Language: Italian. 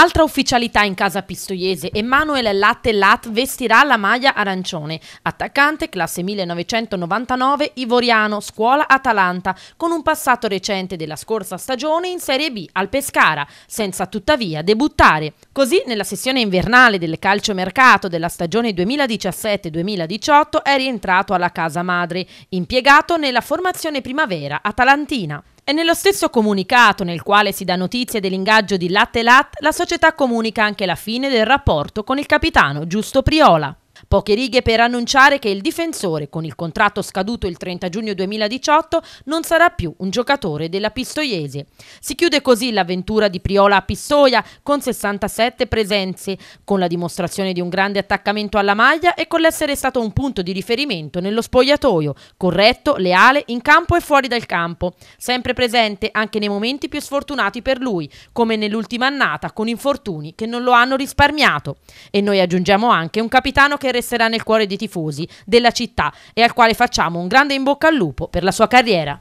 Altra ufficialità in casa pistoiese, Emanuele Latte Lat vestirà la maglia arancione, attaccante classe 1999, ivoriano, scuola Atalanta, con un passato recente della scorsa stagione in Serie B al Pescara, senza tuttavia debuttare. Così nella sessione invernale del calciomercato della stagione 2017-2018 è rientrato alla casa madre, impiegato nella formazione primavera atalantina. E nello stesso comunicato nel quale si dà notizia dell'ingaggio di Latte Lattelat, la società comunica anche la fine del rapporto con il capitano Giusto Priola. Poche righe per annunciare che il difensore, con il contratto scaduto il 30 giugno 2018, non sarà più un giocatore della Pistoiese. Si chiude così l'avventura di Priola a Pistoia con 67 presenze, con la dimostrazione di un grande attaccamento alla maglia e con l'essere stato un punto di riferimento nello spogliatoio, corretto, leale, in campo e fuori dal campo, sempre presente anche nei momenti più sfortunati per lui, come nell'ultima annata con infortuni che non lo hanno risparmiato. E noi aggiungiamo anche un capitano che resterà nel cuore dei tifosi della città e al quale facciamo un grande in bocca al lupo per la sua carriera.